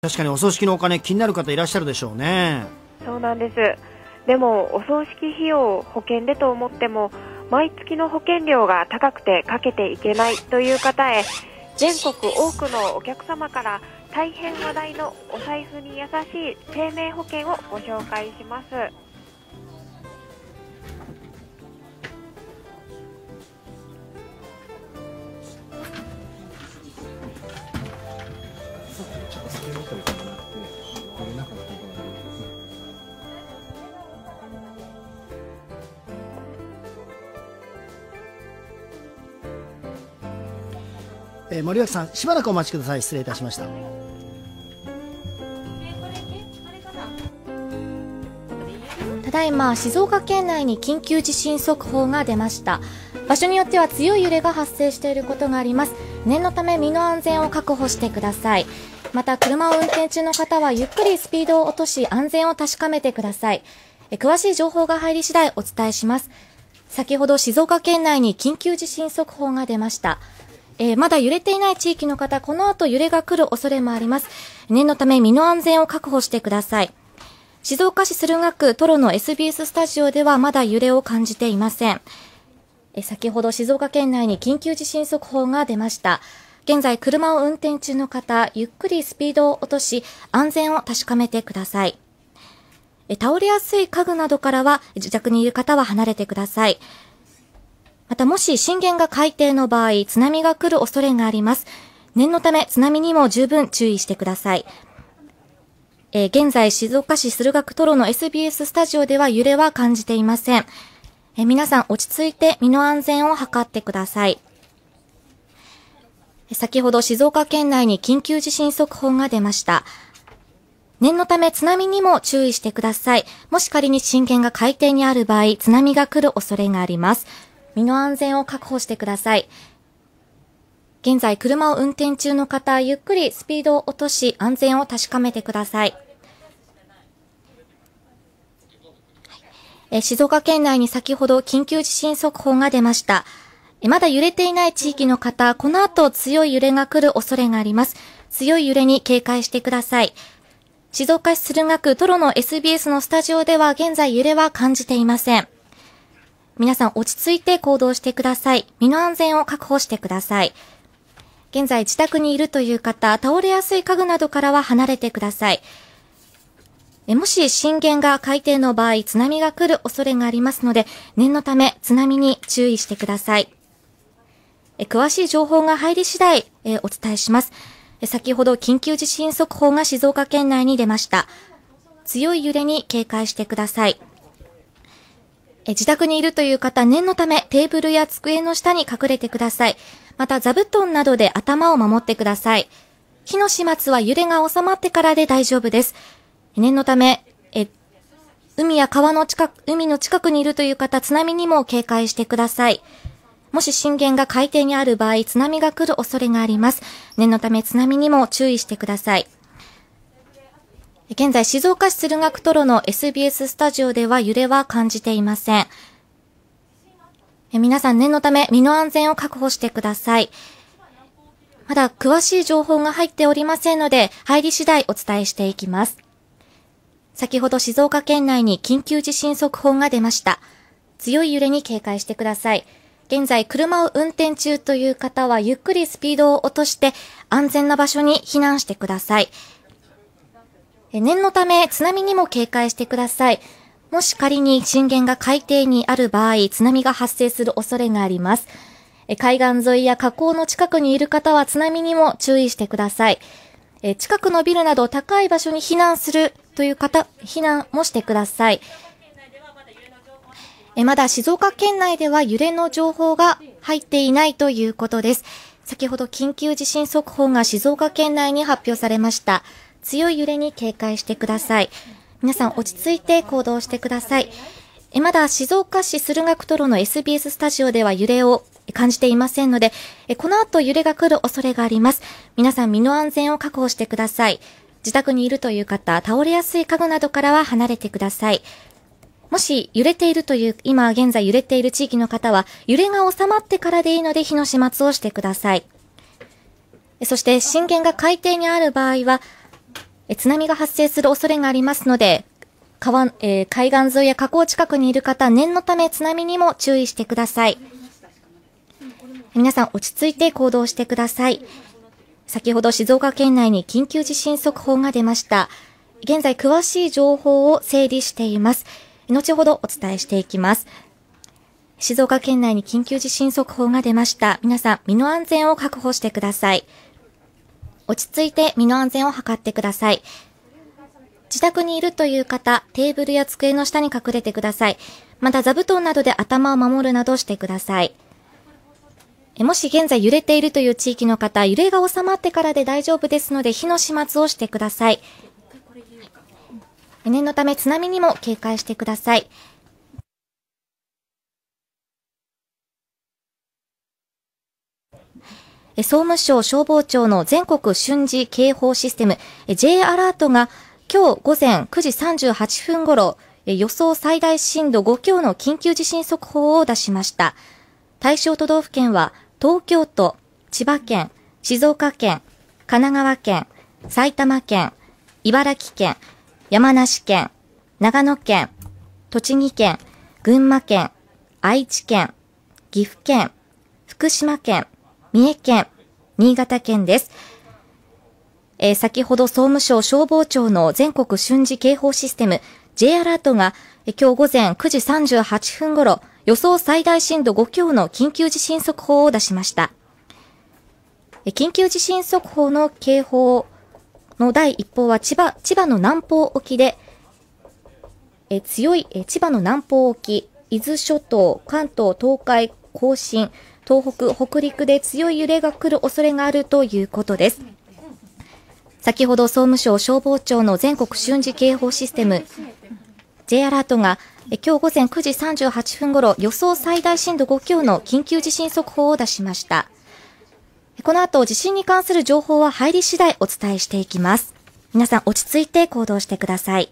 確かにお葬式のお金気になる方いらっしゃるでしょうねそうなんですでもお葬式費用を保険でと思っても毎月の保険料が高くてかけていけないという方へ全国多くのお客様から大変話題のお財布に優しい生命保険をご紹介しますっとなてれなかったとえー、森脇さんしばらくお待ちください失礼いたしました。ただいま静岡県内に緊急地震速報が出ました場所によっては強い揺れが発生していることがあります念のため身の安全を確保してくださいまた車を運転中の方はゆっくりスピードを落とし安全を確かめてください。詳しい情報が入り次第お伝えします。先ほど静岡県内に緊急地震速報が出ました。えー、まだ揺れていない地域の方、この後揺れが来る恐れもあります。念のため身の安全を確保してください。静岡市駿河区トロの SBS スタジオではまだ揺れを感じていません。え先ほど静岡県内に緊急地震速報が出ました。現在車を運転中の方、ゆっくりスピードを落とし、安全を確かめてください。倒れやすい家具などからは自宅にいる方は離れてください。またもし震源が海底の場合、津波が来る恐れがあります。念のため津波にも十分注意してください。えー、現在静岡市駿河区トロの SBS スタジオでは揺れは感じていません。えー、皆さん落ち着いて身の安全を図ってください。先ほど静岡県内に緊急地震速報が出ました。念のため津波にも注意してください。もし仮に震源が海底にある場合、津波が来る恐れがあります。身の安全を確保してください。現在、車を運転中の方、ゆっくりスピードを落とし、安全を確かめてください。静岡県内に先ほど緊急地震速報が出ました。まだ揺れていない地域の方、この後強い揺れが来る恐れがあります。強い揺れに警戒してください。静岡市駿河区トロの SBS のスタジオでは現在揺れは感じていません。皆さん落ち着いて行動してください。身の安全を確保してください。現在自宅にいるという方、倒れやすい家具などからは離れてください。もし震源が海底の場合、津波が来る恐れがありますので、念のため津波に注意してください。え詳しい情報が入り次第、えお伝えします。え先ほど緊急地震速報が静岡県内に出ました。強い揺れに警戒してください。え自宅にいるという方、念のためテーブルや机の下に隠れてください。また座布団などで頭を守ってください。火の始末は揺れが収まってからで大丈夫です。念のため、え、海や川の近く、海の近くにいるという方、津波にも警戒してください。もし震源が海底にある場合、津波が来る恐れがあります。念のため津波にも注意してください。現在、静岡市駿河区トロの SBS スタジオでは揺れは感じていません。皆さん念のため身の安全を確保してください。まだ詳しい情報が入っておりませんので、入り次第お伝えしていきます。先ほど静岡県内に緊急地震速報が出ました。強い揺れに警戒してください。現在車を運転中という方はゆっくりスピードを落として安全な場所に避難してください。念のため津波にも警戒してください。もし仮に震源が海底にある場合、津波が発生する恐れがあります。海岸沿いや河口の近くにいる方は津波にも注意してください。近くのビルなど高い場所に避難するという方、避難もしてください。えまだ静岡県内では揺れの情報が入っていないということです。先ほど緊急地震速報が静岡県内に発表されました。強い揺れに警戒してください。皆さん落ち着いて行動してください。えまだ静岡市駿河区トロの SBS スタジオでは揺れを感じていませんので、この後揺れが来る恐れがあります。皆さん身の安全を確保してください。自宅にいるという方、倒れやすい家具などからは離れてください。もし揺れているという、今現在揺れている地域の方は、揺れが収まってからでいいので火の始末をしてください。そして震源が海底にある場合は、津波が発生する恐れがありますので、川、えー、海岸沿いや河口近くにいる方、念のため津波にも注意してください。皆さん落ち着いて行動してください。先ほど静岡県内に緊急地震速報が出ました。現在詳しい情報を整理しています。後ほどお伝えしていきます。静岡県内に緊急地震速報が出ました。皆さん、身の安全を確保してください。落ち着いて身の安全を図ってください。自宅にいるという方、テーブルや机の下に隠れてください。また座布団などで頭を守るなどしてください。もし現在揺れているという地域の方、揺れが収まってからで大丈夫ですので、火の始末をしてください。念のため津波にも警戒してください。総務省消防庁の全国瞬時警報システム J アラートが今日午前9時38分頃予想最大震度5強の緊急地震速報を出しました。対象都道府県は東京都、千葉県、静岡県、神奈川県、埼玉県、茨城県、山梨県、長野県、栃木県、群馬県、愛知県、岐阜県、福島県、三重県、新潟県です。えー、先ほど総務省消防庁の全国瞬時警報システム J アラートが、え今日午前9時38分頃、予想最大震度5強の緊急地震速報を出しました。え緊急地震速報の警報の第一報は千葉、千葉の南方沖で、え強いえ千葉の南方沖、伊豆諸島、関東、東海、甲信、東北、北陸で強い揺れが来る恐れがあるということです。先ほど総務省消防庁の全国瞬時警報システム、J アラートが今日午前9時38分ごろ予想最大震度5強の緊急地震速報を出しました。この後、地震に関する情報は入り次第お伝えしていきます。皆さん落ち着いて行動してください。